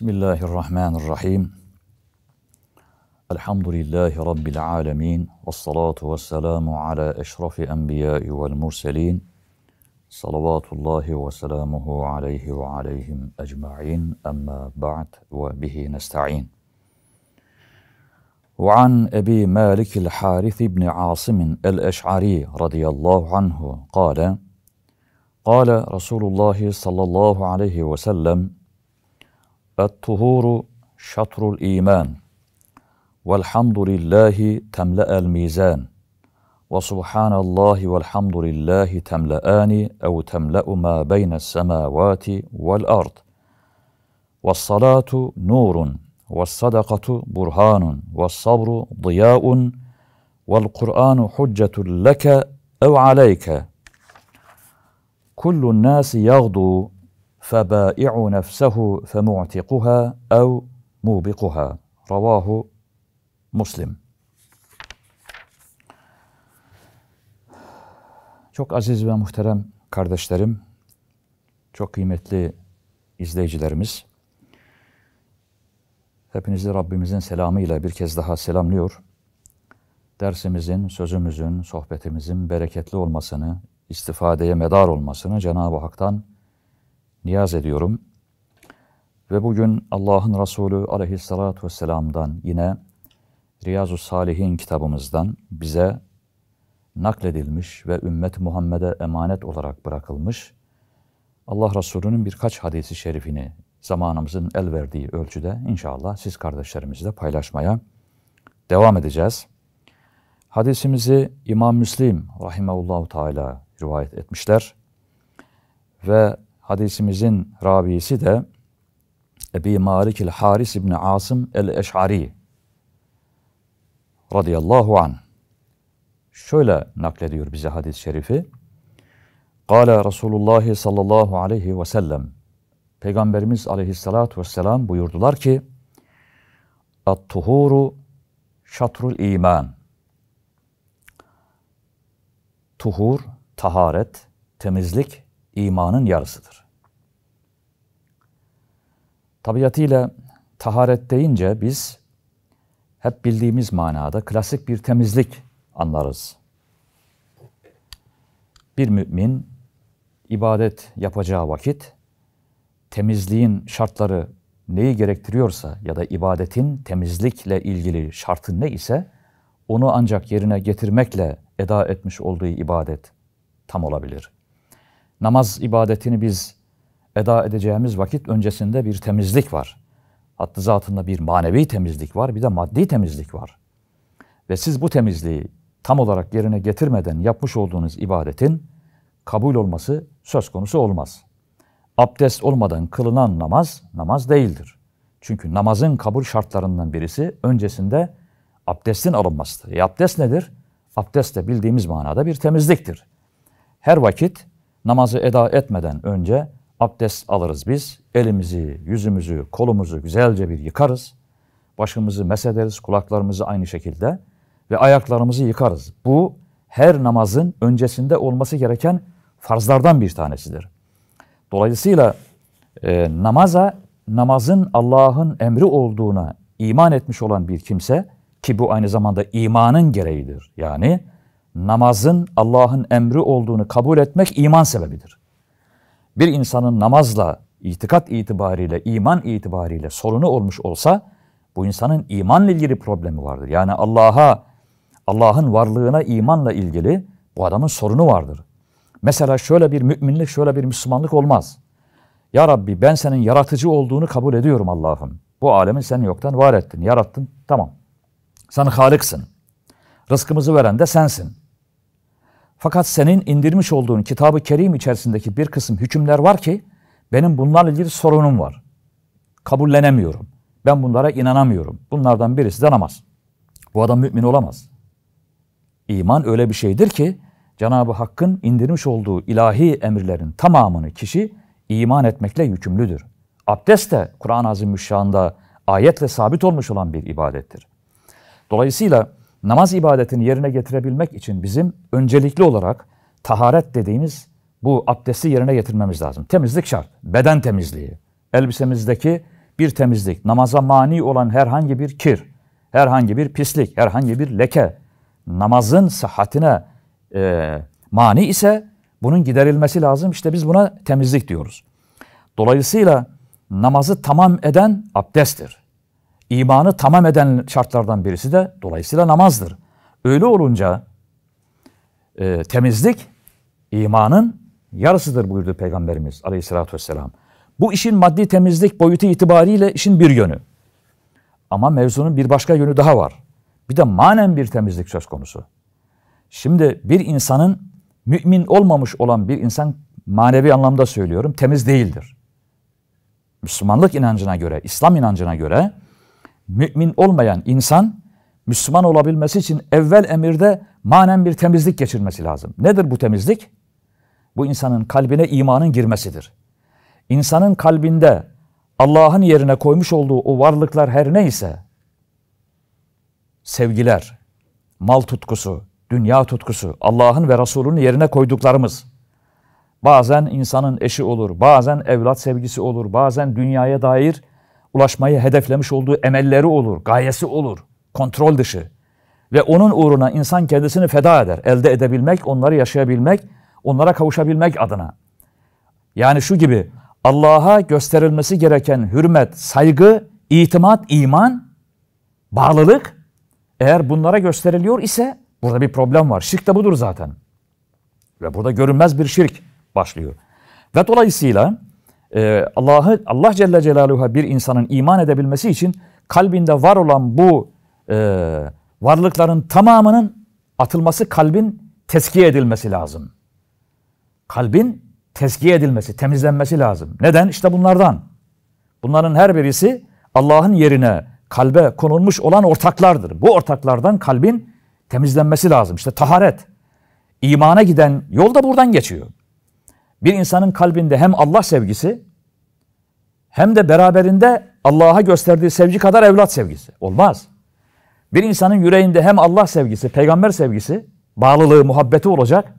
بسم الله الرحمن الرحيم الحمد لله رب العالمين والصلاة والسلام على أشرف أنبياء والمرسلين صلوات الله وسلامه عليه وعليهم أجمعين أما بعد وبه نستعين وعن أبي مالك الحارث بن عاصم الأشعري رضي الله عنه قال قال رسول الله صلى الله عليه وسلم الطهور شطر الإيمان والحمد لله تملأ الميزان وسبحان الله والحمد لله تملأان أو تملأ ما بين السماوات والأرض والصلاة نور والصدقة برهان والصبر ضياء والقرآن حجة لك أو عليك كل الناس يغدو فَبَائِعُ نَفْسَهُ فَمُعْتِقُهَا اَوْ مُوبِقُهَا Ravahu Muslim. Çok aziz ve muhterem kardeşlerim, çok kıymetli izleyicilerimiz, hepinizi Rabbimizin selamıyla bir kez daha selamlıyor. Dersimizin, sözümüzün, sohbetimizin bereketli olmasını, istifadeye medar olmasını Cenab-ı Hak'tan niyaz ediyorum. Ve bugün Allah'ın Resulü aleyhissalatü vesselam'dan yine Riyazu Salihin kitabımızdan bize nakledilmiş ve ümmet Muhammed'e emanet olarak bırakılmış Allah Resulü'nün birkaç hadisi şerifini zamanımızın el verdiği ölçüde inşallah siz kardeşlerimizle paylaşmaya devam edeceğiz. Hadisimizi İmam Müslim rahimeullahu teala rivayet etmişler ve hadisimizin rabisi de Ebi Malik el-Haris İbni Asım el-Eş'ari radıyallahu an şöyle naklediyor bize hadis-i şerifi. Kale Resulullah sallallahu aleyhi ve sellem Peygamberimiz aleyhissalatu vesselam buyurdular ki At-tuhuru şatrul iman Tuhur, taharet, temizlik imanın yarısıdır. Tabiatıyla taharet deyince biz hep bildiğimiz manada klasik bir temizlik anlarız. Bir mümin ibadet yapacağı vakit temizliğin şartları neyi gerektiriyorsa ya da ibadetin temizlikle ilgili şartı ne ise onu ancak yerine getirmekle eda etmiş olduğu ibadet tam olabilir namaz ibadetini biz eda edeceğimiz vakit öncesinde bir temizlik var. Hattı zatında bir manevi temizlik var, bir de maddi temizlik var. Ve siz bu temizliği tam olarak yerine getirmeden yapmış olduğunuz ibadetin kabul olması söz konusu olmaz. Abdest olmadan kılınan namaz, namaz değildir. Çünkü namazın kabul şartlarından birisi öncesinde abdestin alınmasıdır. E abdest nedir? Abdest de bildiğimiz manada bir temizliktir. Her vakit namazı eda etmeden önce abdest alırız biz. Elimizi, yüzümüzü, kolumuzu güzelce bir yıkarız. Başımızı mesederiz, kulaklarımızı aynı şekilde ve ayaklarımızı yıkarız. Bu her namazın öncesinde olması gereken farzlardan bir tanesidir. Dolayısıyla e, namaza, namazın Allah'ın emri olduğuna iman etmiş olan bir kimse ki bu aynı zamanda imanın gereğidir. Yani namazın Allah'ın emri olduğunu kabul etmek iman sebebidir. Bir insanın namazla itikat itibariyle, iman itibariyle sorunu olmuş olsa bu insanın imanla ilgili problemi vardır. Yani Allah'a, Allah'ın varlığına imanla ilgili bu adamın sorunu vardır. Mesela şöyle bir müminlik, şöyle bir Müslümanlık olmaz. Ya Rabbi ben senin yaratıcı olduğunu kabul ediyorum Allah'ım. Bu alemin sen yoktan var ettin, yarattın. Tamam. Sen Halıksın. Rızkımızı veren de sensin. Fakat senin indirmiş olduğun kitabı kerim içerisindeki bir kısım hükümler var ki benim bunlarla ilgili sorunum var. Kabullenemiyorum. Ben bunlara inanamıyorum. Bunlardan birisi de namaz. Bu adam mümin olamaz. İman öyle bir şeydir ki Cenab-ı Hakk'ın indirmiş olduğu ilahi emirlerin tamamını kişi iman etmekle yükümlüdür. Abdest de Kur'an-ı Azimüşşan'da ayetle sabit olmuş olan bir ibadettir. Dolayısıyla namaz ibadetini yerine getirebilmek için bizim öncelikli olarak taharet dediğimiz bu abdesti yerine getirmemiz lazım. Temizlik şart. Beden temizliği. Elbisemizdeki bir temizlik. Namaza mani olan herhangi bir kir, herhangi bir pislik, herhangi bir leke namazın sıhhatine e, mani ise bunun giderilmesi lazım. İşte biz buna temizlik diyoruz. Dolayısıyla namazı tamam eden abdesttir imanı tamam eden şartlardan birisi de dolayısıyla namazdır. Öyle olunca e, temizlik imanın yarısıdır buyurdu Peygamberimiz aleyhissalatü vesselam. Bu işin maddi temizlik boyutu itibariyle işin bir yönü. Ama mevzunun bir başka yönü daha var. Bir de manen bir temizlik söz konusu. Şimdi bir insanın mümin olmamış olan bir insan manevi anlamda söylüyorum temiz değildir. Müslümanlık inancına göre, İslam inancına göre mümin olmayan insan Müslüman olabilmesi için evvel emirde manen bir temizlik geçirmesi lazım. Nedir bu temizlik? Bu insanın kalbine imanın girmesidir. İnsanın kalbinde Allah'ın yerine koymuş olduğu o varlıklar her neyse sevgiler, mal tutkusu, dünya tutkusu, Allah'ın ve Resul'ünün yerine koyduklarımız. Bazen insanın eşi olur, bazen evlat sevgisi olur, bazen dünyaya dair ulaşmayı hedeflemiş olduğu emelleri olur, gayesi olur, kontrol dışı. Ve onun uğruna insan kendisini feda eder. Elde edebilmek, onları yaşayabilmek, onlara kavuşabilmek adına. Yani şu gibi Allah'a gösterilmesi gereken hürmet, saygı, itimat, iman, bağlılık eğer bunlara gösteriliyor ise burada bir problem var. Şirk de budur zaten. Ve burada görünmez bir şirk başlıyor. Ve dolayısıyla e, Allah'ı Allah Celle Celaluhu'ya bir insanın iman edebilmesi için kalbinde var olan bu e, varlıkların tamamının atılması kalbin teskiye edilmesi lazım. Kalbin teskiye edilmesi, temizlenmesi lazım. Neden? İşte bunlardan. Bunların her birisi Allah'ın yerine kalbe konulmuş olan ortaklardır. Bu ortaklardan kalbin temizlenmesi lazım. İşte taharet. İmana giden yol da buradan geçiyor. Bir insanın kalbinde hem Allah sevgisi hem de beraberinde Allah'a gösterdiği sevgi kadar evlat sevgisi. Olmaz. Bir insanın yüreğinde hem Allah sevgisi, peygamber sevgisi, bağlılığı, muhabbeti olacak.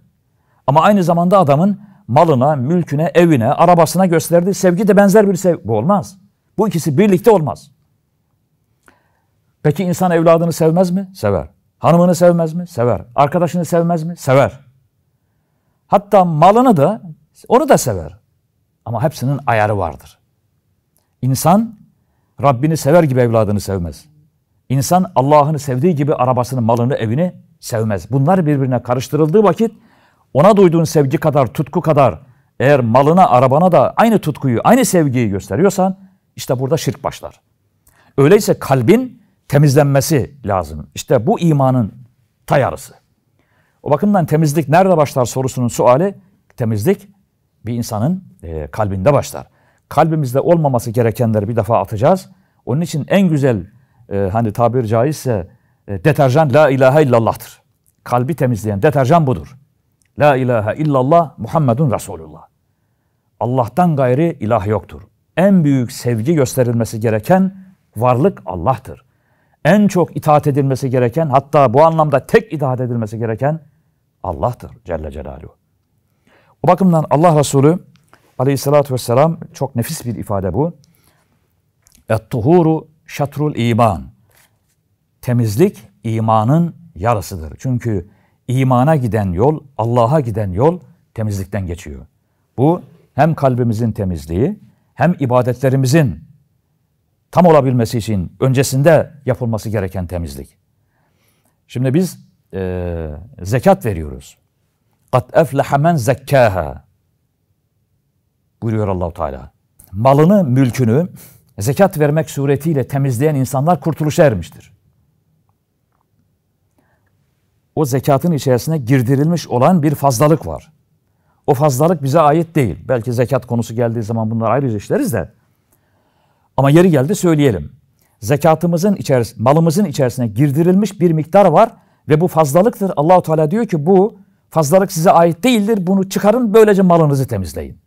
Ama aynı zamanda adamın malına, mülküne, evine, arabasına gösterdiği sevgi de benzer bir sevgi. Bu olmaz. Bu ikisi birlikte olmaz. Peki insan evladını sevmez mi? Sever. Hanımını sevmez mi? Sever. Arkadaşını sevmez mi? Sever. Hatta malını da onu da sever. Ama hepsinin ayarı vardır. İnsan Rabbini sever gibi evladını sevmez. İnsan Allah'ını sevdiği gibi arabasını, malını, evini sevmez. Bunlar birbirine karıştırıldığı vakit ona duyduğun sevgi kadar, tutku kadar eğer malına, arabana da aynı tutkuyu, aynı sevgiyi gösteriyorsan işte burada şirk başlar. Öyleyse kalbin temizlenmesi lazım. İşte bu imanın tayarısı. O bakımdan temizlik nerede başlar sorusunun suali temizlik bir insanın e, kalbinde başlar. Kalbimizde olmaması gerekenleri bir defa atacağız. Onun için en güzel e, hani tabir caizse e, deterjan la ilahe illallah'tır. Kalbi temizleyen deterjan budur. La ilahe illallah Muhammedun Resulullah. Allah'tan gayri ilah yoktur. En büyük sevgi gösterilmesi gereken varlık Allah'tır. En çok itaat edilmesi gereken hatta bu anlamda tek itaat edilmesi gereken Allah'tır Celle Celaluhu. O bakımdan Allah Resulü aleyhissalatü vesselam çok nefis bir ifade bu. Et-tuhuru şatrul iman. Temizlik imanın yarısıdır. Çünkü imana giden yol, Allah'a giden yol temizlikten geçiyor. Bu hem kalbimizin temizliği hem ibadetlerimizin tam olabilmesi için öncesinde yapılması gereken temizlik. Şimdi biz e, zekat veriyoruz. Kat efleha men zekkaha. Buyuruyor Allahu Teala. Malını, mülkünü zekat vermek suretiyle temizleyen insanlar kurtuluşa ermiştir. O zekatın içerisine girdirilmiş olan bir fazlalık var. O fazlalık bize ait değil. Belki zekat konusu geldiği zaman bunlar ayrı işleriz de. Ama yeri geldi söyleyelim. Zekatımızın içeris malımızın içerisine girdirilmiş bir miktar var ve bu fazlalıktır. Allahu Teala diyor ki bu Fazlalık size ait değildir. Bunu çıkarın böylece malınızı temizleyin.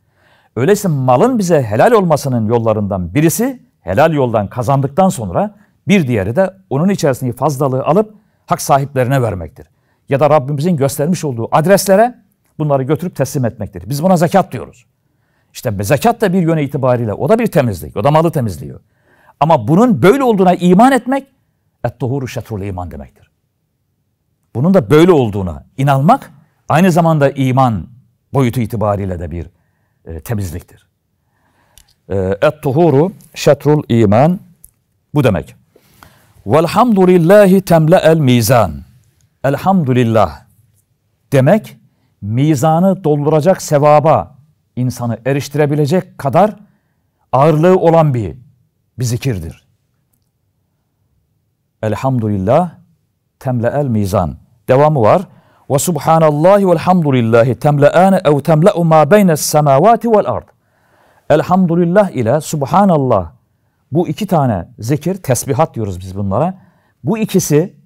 Öyleyse malın bize helal olmasının yollarından birisi helal yoldan kazandıktan sonra bir diğeri de onun içerisindeki fazlalığı alıp hak sahiplerine vermektir. Ya da Rabbimizin göstermiş olduğu adreslere bunları götürüp teslim etmektir. Biz buna zekat diyoruz. İşte zekat da bir yöne itibariyle o da bir temizlik. O da malı temizliyor. Ama bunun böyle olduğuna iman etmek et-tuhuru şetrul iman demektir. Bunun da böyle olduğuna inanmak Aynı zamanda iman boyutu itibariyle de bir e, temizliktir. E, et-tuhuru şetrul iman bu demek. Velhamdülillahi temle'el mizan. Elhamdülillah demek mizanı dolduracak sevaba insanı eriştirebilecek kadar ağırlığı olan bir, bir zikirdir. Elhamdülillah temle'el mizan. Devamı var. Ve subhanallahi velhamdülillahi temle'ane ev temle'u ma beynes semavati vel ard. Elhamdülillah ile subhanallah bu iki tane zikir, tesbihat diyoruz biz bunlara. Bu ikisi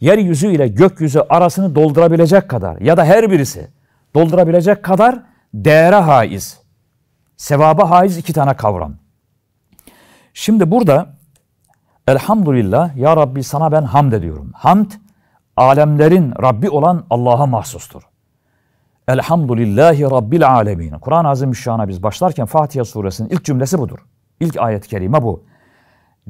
yeryüzü ile gökyüzü arasını doldurabilecek kadar ya da her birisi doldurabilecek kadar değere haiz. Sevaba haiz iki tane kavram. Şimdi burada elhamdülillah ya Rabbi sana ben hamd ediyorum. Hamd alemlerin Rabbi olan Allah'a mahsustur. Elhamdülillahi Rabbil alemin. Kur'an-ı Azimüşşan'a biz başlarken Fatiha suresinin ilk cümlesi budur. İlk ayet-i kerime bu.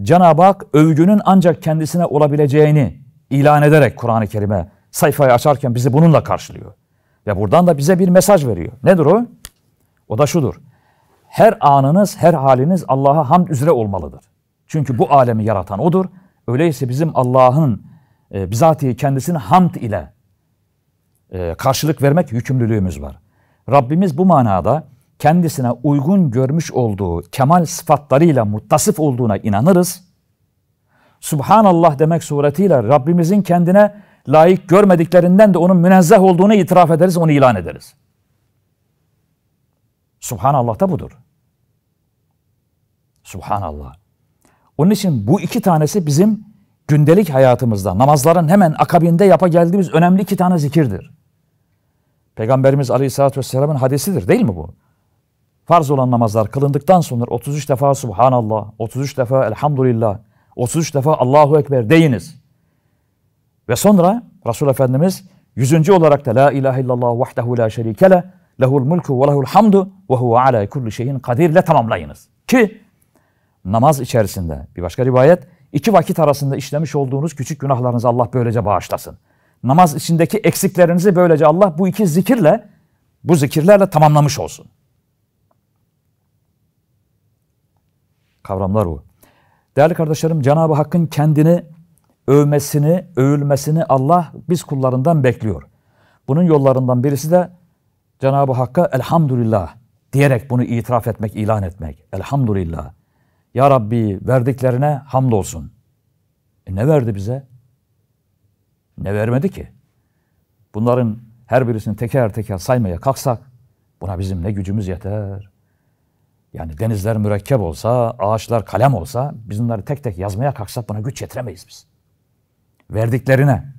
Cenab-ı Hak övgünün ancak kendisine olabileceğini ilan ederek Kur'an-ı Kerim'e sayfayı açarken bizi bununla karşılıyor. Ve buradan da bize bir mesaj veriyor. Nedir o? O da şudur. Her anınız, her haliniz Allah'a hamd üzere olmalıdır. Çünkü bu alemi yaratan O'dur. Öyleyse bizim Allah'ın e, bizatihi kendisine hamd ile e, karşılık vermek yükümlülüğümüz var. Rabbimiz bu manada kendisine uygun görmüş olduğu kemal sıfatlarıyla muttasıf olduğuna inanırız. Subhanallah demek suretiyle Rabbimizin kendine layık görmediklerinden de onun münezzeh olduğunu itiraf ederiz, onu ilan ederiz. Subhanallah da budur. Subhanallah. Onun için bu iki tanesi bizim gündelik hayatımızda namazların hemen akabinde yapa geldiğimiz önemli iki tane zikirdir. Peygamberimiz Aleyhisselatü Vesselam'ın hadisidir değil mi bu? Farz olan namazlar kılındıktan sonra 33 defa Subhanallah, 33 defa Elhamdülillah, 33 defa Allahu Ekber deyiniz. Ve sonra Resul Efendimiz 100. olarak da La ilahe illallah vahdehu la şerikele lehul mulku ve lehul hamdu ve huve ala kulli şeyin kadirle tamamlayınız. Ki namaz içerisinde bir başka rivayet İki vakit arasında işlemiş olduğunuz küçük günahlarınızı Allah böylece bağışlasın. Namaz içindeki eksiklerinizi böylece Allah bu iki zikirle, bu zikirlerle tamamlamış olsun. Kavramlar bu. Değerli kardeşlerim Cenab-ı Hakk'ın kendini övmesini, övülmesini Allah biz kullarından bekliyor. Bunun yollarından birisi de Cenab-ı Hakk'a elhamdülillah diyerek bunu itiraf etmek, ilan etmek. Elhamdülillah. Ya Rabbi verdiklerine hamdolsun. E ne verdi bize? Ne vermedi ki? Bunların her birisini teker teker saymaya kalksak buna bizim ne gücümüz yeter. Yani denizler mürekkep olsa, ağaçlar kalem olsa biz bunları tek tek yazmaya kalksak buna güç yetiremeyiz biz. Verdiklerine.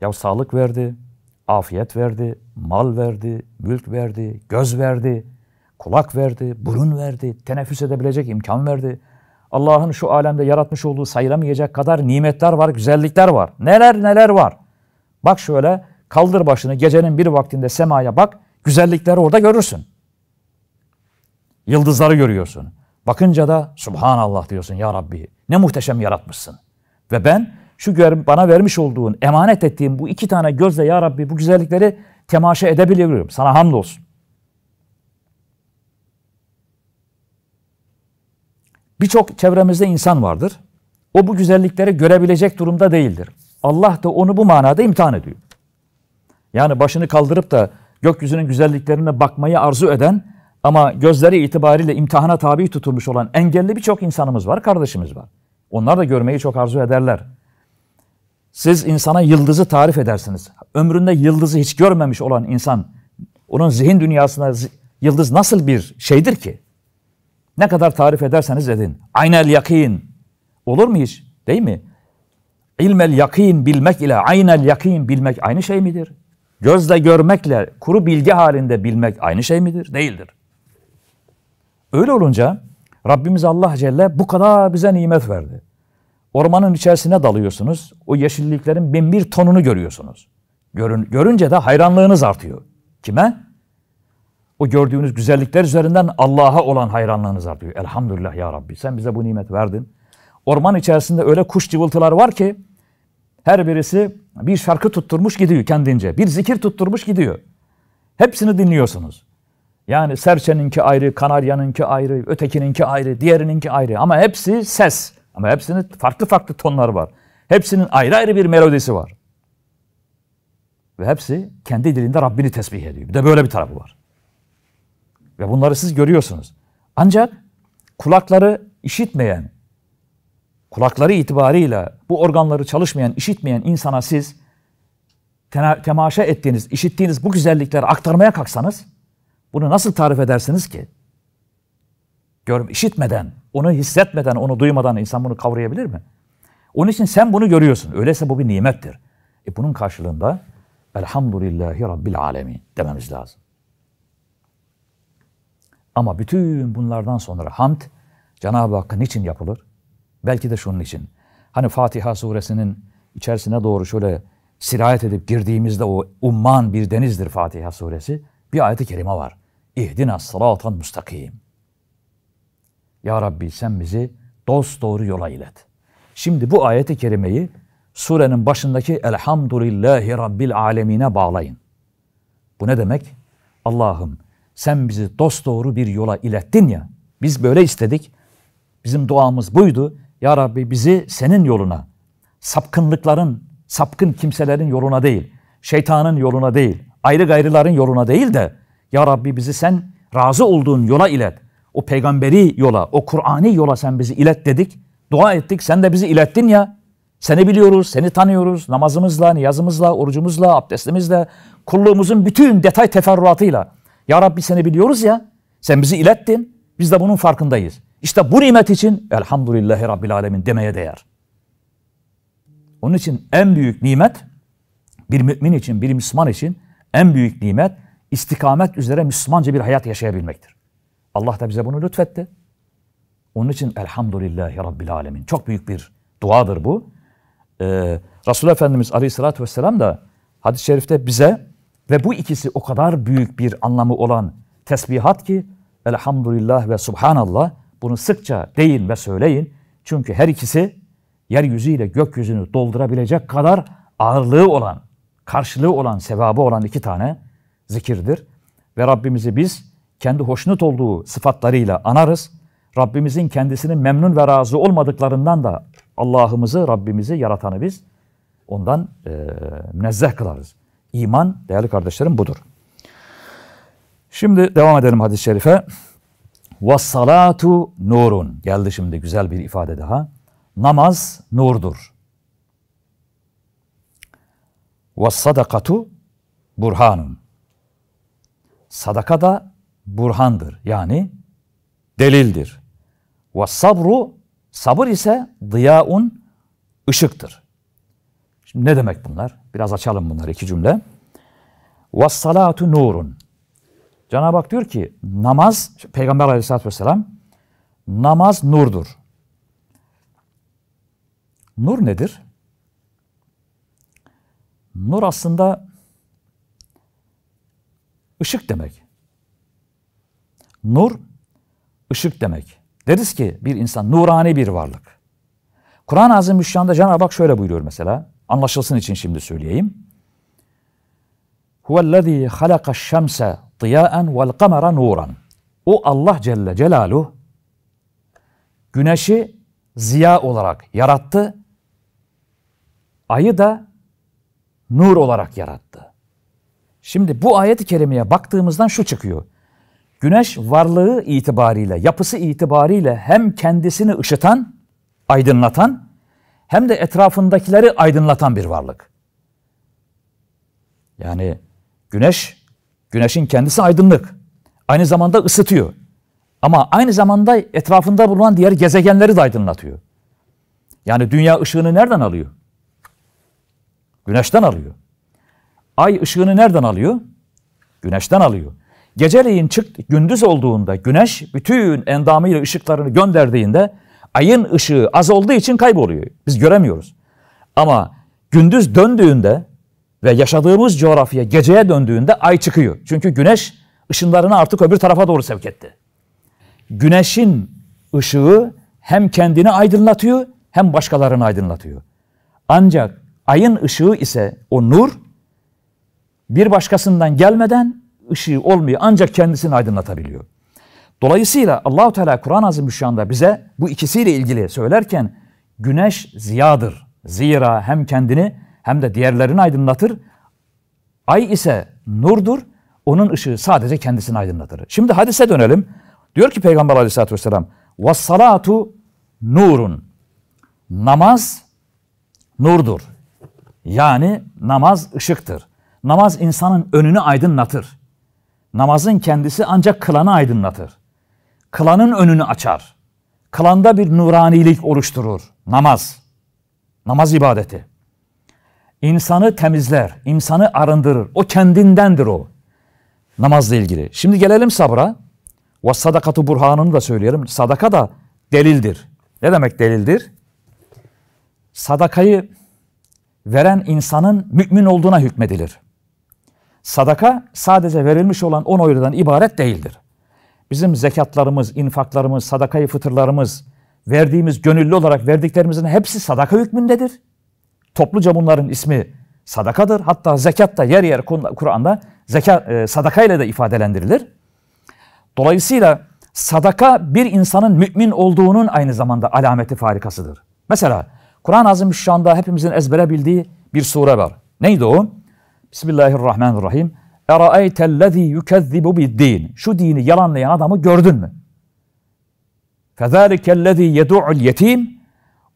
Ya sağlık verdi, afiyet verdi, mal verdi, mülk verdi, göz verdi, kulak verdi, burun verdi, teneffüs edebilecek imkan verdi. Allah'ın şu alemde yaratmış olduğu sayılamayacak kadar nimetler var, güzellikler var. Neler neler var. Bak şöyle kaldır başını gecenin bir vaktinde semaya bak. Güzellikleri orada görürsün. Yıldızları görüyorsun. Bakınca da Subhanallah diyorsun ya Rabbi. Ne muhteşem yaratmışsın. Ve ben şu bana vermiş olduğun, emanet ettiğim bu iki tane gözle ya Rabbi bu güzellikleri temaşa edebiliyorum. Sana hamdolsun. Birçok çevremizde insan vardır. O bu güzellikleri görebilecek durumda değildir. Allah da onu bu manada imtihan ediyor. Yani başını kaldırıp da gökyüzünün güzelliklerine bakmayı arzu eden ama gözleri itibariyle imtihana tabi tutulmuş olan engelli birçok insanımız var, kardeşimiz var. Onlar da görmeyi çok arzu ederler. Siz insana yıldızı tarif edersiniz. Ömründe yıldızı hiç görmemiş olan insan, onun zihin dünyasında yıldız nasıl bir şeydir ki? Ne kadar tarif ederseniz edin. Aynel yakin. Olur mu hiç? Değil mi? İlmel yakin bilmek ile aynel yakin bilmek aynı şey midir? Gözle görmekle kuru bilgi halinde bilmek aynı şey midir? Değildir. Öyle olunca Rabbimiz Allah Celle bu kadar bize nimet verdi. Ormanın içerisine dalıyorsunuz. O yeşilliklerin bin bir tonunu görüyorsunuz. Görün, görünce de hayranlığınız artıyor. Kime? o gördüğünüz güzellikler üzerinden Allah'a olan hayranlığınız artıyor. Elhamdülillah ya Rabbi sen bize bu nimet verdin. Orman içerisinde öyle kuş cıvıltılar var ki her birisi bir şarkı tutturmuş gidiyor kendince. Bir zikir tutturmuş gidiyor. Hepsini dinliyorsunuz. Yani serçeninki ayrı, kanaryanınki ayrı, ötekininki ayrı, diğerininki ayrı. Ama hepsi ses. Ama hepsinin farklı farklı tonları var. Hepsinin ayrı ayrı bir melodisi var. Ve hepsi kendi dilinde Rabbini tesbih ediyor. Bir de böyle bir tarafı var. Ve bunları siz görüyorsunuz. Ancak kulakları işitmeyen, kulakları itibarıyla bu organları çalışmayan, işitmeyen insana siz tena, temaşa ettiğiniz, işittiğiniz bu güzellikleri aktarmaya kalksanız bunu nasıl tarif edersiniz ki? Gör, işitmeden, onu hissetmeden, onu duymadan insan bunu kavrayabilir mi? Onun için sen bunu görüyorsun. Öyleyse bu bir nimettir. E bunun karşılığında elhamdülillahi rabbil alemin dememiz lazım. Ama bütün bunlardan sonra hamd Cenab-ı Hakk'ın için yapılır? Belki de şunun için. Hani Fatiha suresinin içerisine doğru şöyle sirayet edip girdiğimizde o umman bir denizdir Fatiha suresi. Bir ayeti kerime var. İhdina sıratan müstakim. Ya Rabbi sen bizi dost doğru yola ilet. Şimdi bu ayeti kerimeyi surenin başındaki Elhamdülillahi Rabbil Alemine bağlayın. Bu ne demek? Allah'ım sen bizi dosdoğru bir yola ilettin ya. Biz böyle istedik. Bizim duamız buydu. Ya Rabbi bizi senin yoluna, sapkınlıkların, sapkın kimselerin yoluna değil, şeytanın yoluna değil, ayrı gayrıların yoluna değil de Ya Rabbi bizi sen razı olduğun yola ilet. O peygamberi yola, o Kur'ani yola sen bizi ilet dedik. Dua ettik. Sen de bizi ilettin ya. Seni biliyoruz, seni tanıyoruz. Namazımızla, niyazımızla, orucumuzla, abdestimizle, kulluğumuzun bütün detay teferruatıyla. Ya Rabbi seni biliyoruz ya. Sen bizi ilettin. Biz de bunun farkındayız. İşte bu nimet için elhamdülillahi rabbil alemin demeye değer. Onun için en büyük nimet bir mümin için, bir Müslüman için en büyük nimet istikamet üzere Müslümanca bir hayat yaşayabilmektir. Allah da bize bunu lütfetti. Onun için elhamdülillahi rabbil alemin. Çok büyük bir duadır bu. Ee, Resulullah Efendimiz aleyhissalatü vesselam da hadis-i şerifte bize ve bu ikisi o kadar büyük bir anlamı olan tesbihat ki elhamdülillah ve subhanallah bunu sıkça deyin ve söyleyin. Çünkü her ikisi yeryüzüyle gökyüzünü doldurabilecek kadar ağırlığı olan, karşılığı olan, sevabı olan iki tane zikirdir. Ve Rabbimizi biz kendi hoşnut olduğu sıfatlarıyla anarız. Rabbimizin kendisini memnun ve razı olmadıklarından da Allah'ımızı, Rabbimizi, yaratanı biz ondan e, münezzeh kılarız. İman değerli kardeşlerim budur. Şimdi devam edelim hadis-i şerife. Vessalatu nurun. Geldi şimdi güzel bir ifade daha. Namaz nurdur. Vessadakatu burhanun. Sadaka da burhandır. Yani delildir. Ve sabır ise dıyaun ışıktır. Şimdi ne demek bunlar? Biraz açalım bunları iki cümle. Vessalatu nurun. Cenab-ı Hak diyor ki namaz, Peygamber aleyhissalatü vesselam namaz nurdur. Nur nedir? Nur aslında ışık demek. Nur ışık demek. Deriz ki bir insan nurani bir varlık. Kur'an-ı Azimüşşan'da Cenab-ı Hak şöyle buyuruyor mesela anlaşılsın için şimdi söyleyeyim. Huvellezî halaka diyâen vel kamera nuran. O Allah Celle Celaluhu güneşi ziya olarak yarattı. Ayı da nur olarak yarattı. Şimdi bu ayet-i kerimeye baktığımızdan şu çıkıyor. Güneş varlığı itibariyle, yapısı itibariyle hem kendisini ışıtan, aydınlatan hem de etrafındakileri aydınlatan bir varlık. Yani güneş, güneşin kendisi aydınlık. Aynı zamanda ısıtıyor. Ama aynı zamanda etrafında bulunan diğer gezegenleri de aydınlatıyor. Yani dünya ışığını nereden alıyor? Güneşten alıyor. Ay ışığını nereden alıyor? Güneşten alıyor. Geceleyin çık gündüz olduğunda güneş bütün endamıyla ışıklarını gönderdiğinde ayın ışığı az olduğu için kayboluyor. Biz göremiyoruz. Ama gündüz döndüğünde ve yaşadığımız coğrafya geceye döndüğünde ay çıkıyor. Çünkü güneş ışınlarını artık öbür tarafa doğru sevk etti. Güneşin ışığı hem kendini aydınlatıyor hem başkalarını aydınlatıyor. Ancak ayın ışığı ise o nur bir başkasından gelmeden ışığı olmuyor ancak kendisini aydınlatabiliyor. Dolayısıyla Allahu Teala Kur'an-ı Azimüşşan'da bize bu ikisiyle ilgili söylerken güneş ziyadır. Zira hem kendini hem de diğerlerini aydınlatır. Ay ise nurdur. Onun ışığı sadece kendisini aydınlatır. Şimdi hadise dönelim. Diyor ki Peygamber aleyhissalatü vesselam وَالصَّلَاتُ nurun. Namaz nurdur. Yani namaz ışıktır. Namaz insanın önünü aydınlatır. Namazın kendisi ancak kılanı aydınlatır kılanın önünü açar. Kılanda bir nuranilik oluşturur. Namaz. Namaz ibadeti. İnsanı temizler, insanı arındırır. O kendindendir o. Namazla ilgili. Şimdi gelelim sabra. Ve sadakatu burhanını da söyleyelim. Sadaka da delildir. Ne demek delildir? Sadakayı veren insanın mümin olduğuna hükmedilir. Sadaka sadece verilmiş olan on eurodan ibaret değildir bizim zekatlarımız, infaklarımız, sadakayı fıtırlarımız, verdiğimiz gönüllü olarak verdiklerimizin hepsi sadaka hükmündedir. Topluca bunların ismi sadakadır. Hatta zekat da yer yer Kur'an'da zekat e, sadakayla da ifadelendirilir. Dolayısıyla sadaka bir insanın mümin olduğunun aynı zamanda alameti farikasıdır. Mesela Kur'an-ı Azimüşşan'da hepimizin ezbere bildiği bir sure var. Neydi o? Bismillahirrahmanirrahim. اَرَأَيْتَ الَّذ۪ي يُكَذِّبُ بِالد۪ينِ Şu dini yalanlayan adamı gördün mü? فَذَٰلِكَ الَّذ۪ي يَدُعُ الْيَت۪يمِ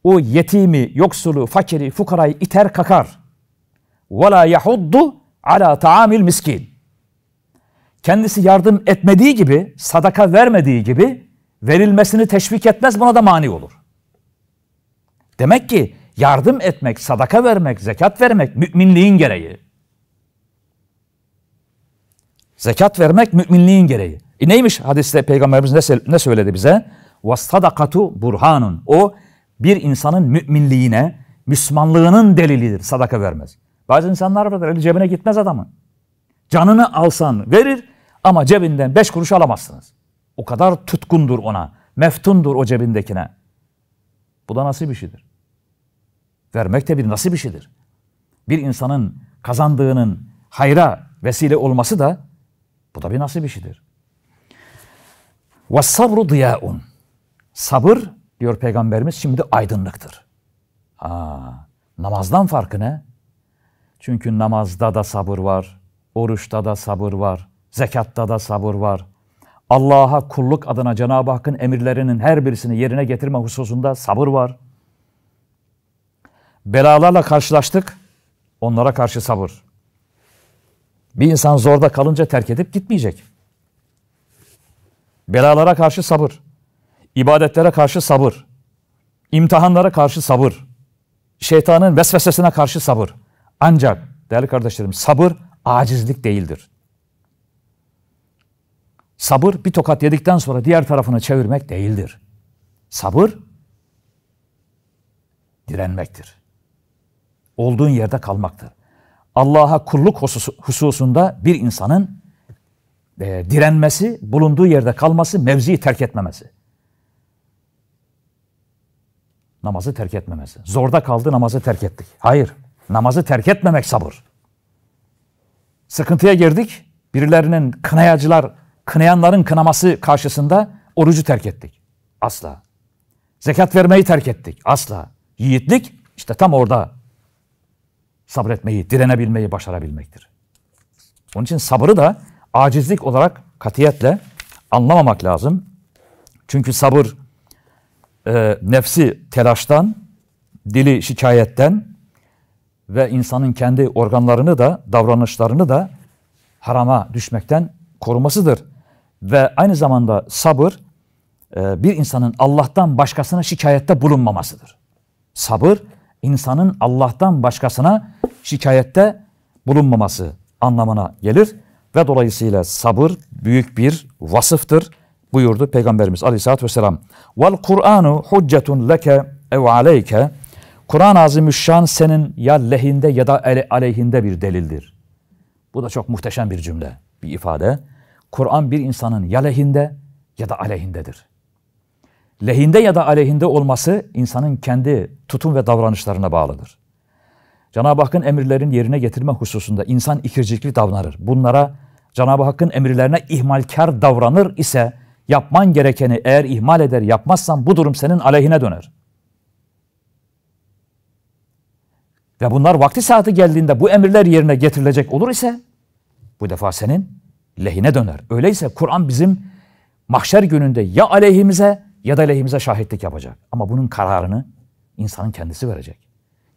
O yetimi, yoksulu, fakiri, fukarayı iter kakar. وَلَا يَحُدُّ عَلَى taamil miskin. Kendisi yardım etmediği gibi, sadaka vermediği gibi verilmesini teşvik etmez buna da mani olur. Demek ki yardım etmek, sadaka vermek, zekat vermek müminliğin gereği. Zekat vermek müminliğin gereği. E neymiş hadiste peygamberimiz ne, ne söyledi bize? Vasadakatu burhanun. O bir insanın müminliğine, Müslümanlığının delilidir sadaka vermez. Bazı insanlar vardır eli cebine gitmez adamın. Canını alsan verir ama cebinden beş kuruş alamazsınız. O kadar tutkundur ona. Meftundur o cebindekine. Bu da nasıl bir şeydir? Vermek de bir nasıl bir şeydir? Bir insanın kazandığının hayra vesile olması da bu da bir nasip işidir. Ve sabru diyaun. Sabır diyor peygamberimiz şimdi aydınlıktır. Aa, namazdan farkı ne? Çünkü namazda da sabır var, oruçta da sabır var, zekatta da sabır var. Allah'a kulluk adına Cenab-ı Hakk'ın emirlerinin her birisini yerine getirme hususunda sabır var. Belalarla karşılaştık, onlara karşı sabır. Bir insan zorda kalınca terk edip gitmeyecek. Belalara karşı sabır. ibadetlere karşı sabır. imtihanlara karşı sabır. Şeytanın vesvesesine karşı sabır. Ancak değerli kardeşlerim sabır acizlik değildir. Sabır bir tokat yedikten sonra diğer tarafını çevirmek değildir. Sabır direnmektir. Olduğun yerde kalmaktır. Allah'a kulluk hususunda bir insanın e, direnmesi, bulunduğu yerde kalması, mevziyi terk etmemesi. Namazı terk etmemesi. Zorda kaldı namazı terk ettik. Hayır. Namazı terk etmemek sabır. Sıkıntıya girdik. Birilerinin kınayacılar, kınayanların kınaması karşısında orucu terk ettik. Asla. Zekat vermeyi terk ettik. Asla. Yiğitlik işte tam orada sabretmeyi, direnebilmeyi başarabilmektir. Onun için sabrı da acizlik olarak katiyetle anlamamak lazım. Çünkü sabır e, nefsi telaştan, dili şikayetten ve insanın kendi organlarını da davranışlarını da harama düşmekten korumasıdır. Ve aynı zamanda sabır e, bir insanın Allah'tan başkasına şikayette bulunmamasıdır. Sabır insanın Allah'tan başkasına şikayette bulunmaması anlamına gelir ve dolayısıyla sabır büyük bir vasıftır buyurdu Peygamberimiz Aleyhisselatü Vesselam. Vel Kur'anu hüccetun leke ev aleyke Kur'an-ı Azimüşşan senin ya lehinde ya da aleyhinde bir delildir. Bu da çok muhteşem bir cümle, bir ifade. Kur'an bir insanın ya lehinde ya da aleyhindedir lehinde ya da aleyhinde olması insanın kendi tutum ve davranışlarına bağlıdır. Cenab-ı Hakk'ın emirlerini yerine getirme hususunda insan ikircikli davranır. Bunlara Cenab-ı Hakk'ın emirlerine ihmalkar davranır ise yapman gerekeni eğer ihmal eder yapmazsan bu durum senin aleyhine döner. Ve bunlar vakti saati geldiğinde bu emirler yerine getirilecek olur ise bu defa senin lehine döner. Öyleyse Kur'an bizim mahşer gününde ya aleyhimize ya da lehimize şahitlik yapacak. Ama bunun kararını insanın kendisi verecek.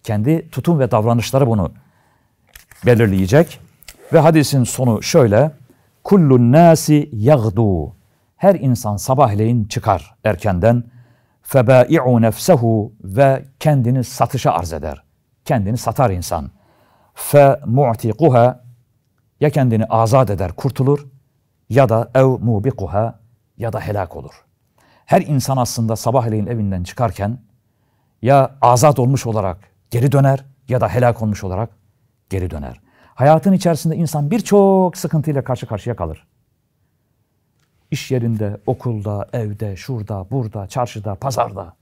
Kendi tutum ve davranışları bunu belirleyecek. Ve hadisin sonu şöyle. Kullu nasi yagdu. Her insan sabahleyin çıkar erkenden. Febai'u nefsehu ve kendini satışa arz eder. Kendini satar insan. Fe mu'tikuha ya kendini azat eder, kurtulur ya da ev mu'biquha ya da helak olur.'' her insan aslında sabahleyin evinden çıkarken ya azat olmuş olarak geri döner ya da helak olmuş olarak geri döner. Hayatın içerisinde insan birçok sıkıntıyla karşı karşıya kalır. İş yerinde, okulda, evde, şurada, burada, çarşıda, pazarda.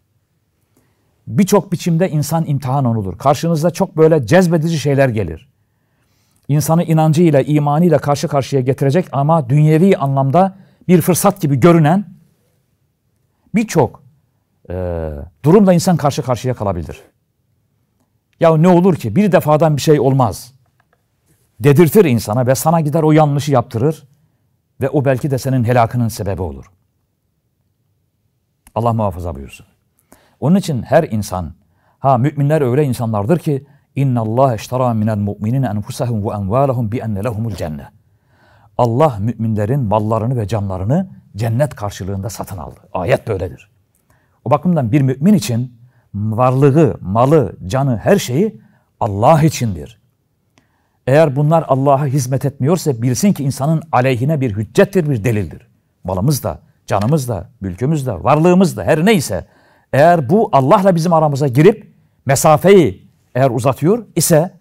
Birçok biçimde insan imtihan olur. Karşınızda çok böyle cezbedici şeyler gelir. İnsanı inancıyla, imanıyla karşı karşıya getirecek ama dünyevi anlamda bir fırsat gibi görünen birçok e, durumda insan karşı karşıya kalabilir. Ya ne olur ki bir defadan bir şey olmaz. Dedirtir insana ve sana gider o yanlışı yaptırır ve o belki de senin helakının sebebi olur. Allah muhafaza buyursun. Onun için her insan, ha müminler öyle insanlardır ki inna Allah اِنَّ اللّٰهَ اشْتَرَى مِنَ الْمُؤْمِنِينَ اَنْفُسَهُمْ bi بِاَنَّ لَهُمُ الْجَنَّةِ Allah müminlerin mallarını ve canlarını cennet karşılığında satın aldı. Ayet böyledir. O bakımdan bir mümin için varlığı, malı, canı her şeyi Allah içindir. Eğer bunlar Allah'a hizmet etmiyorsa bilsin ki insanın aleyhine bir hüccettir, bir delildir. Malımız da, canımız da, mülkümüz de, varlığımız da her neyse eğer bu Allah'la bizim aramıza girip mesafeyi eğer uzatıyor ise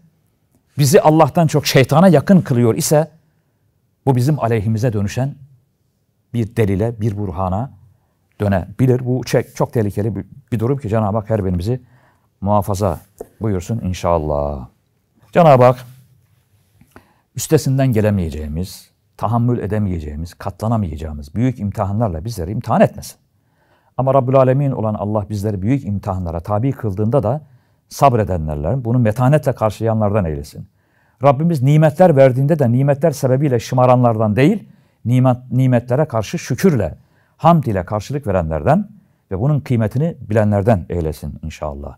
bizi Allah'tan çok şeytana yakın kılıyor ise bu bizim aleyhimize dönüşen bir delile, bir burhana dönebilir. Bu çok tehlikeli bir durum ki Cenab-ı Hak her birimizi muhafaza buyursun inşallah. Cenab-ı Hak üstesinden gelemeyeceğimiz, tahammül edemeyeceğimiz, katlanamayacağımız büyük imtihanlarla bizleri imtihan etmesin. Ama Rabbül Alemin olan Allah bizleri büyük imtihanlara tabi kıldığında da sabredenlerden, bunu metanetle karşılayanlardan eylesin. Rabbimiz nimetler verdiğinde de nimetler sebebiyle şımaranlardan değil, nimet, nimetlere karşı şükürle, hamd ile karşılık verenlerden ve bunun kıymetini bilenlerden eylesin inşallah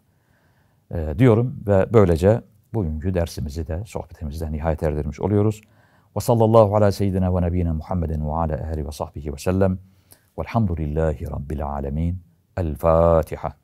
ee, diyorum ve böylece bugünkü dersimizi de sohbetimizde nihayet erdirmiş oluyoruz. Ve sallallahu ala seyyidina ve nebiyina Muhammedin ve ala ehli ve sahbihi ve sellem. Velhamdülillahi Rabbil alemin. El Fatiha.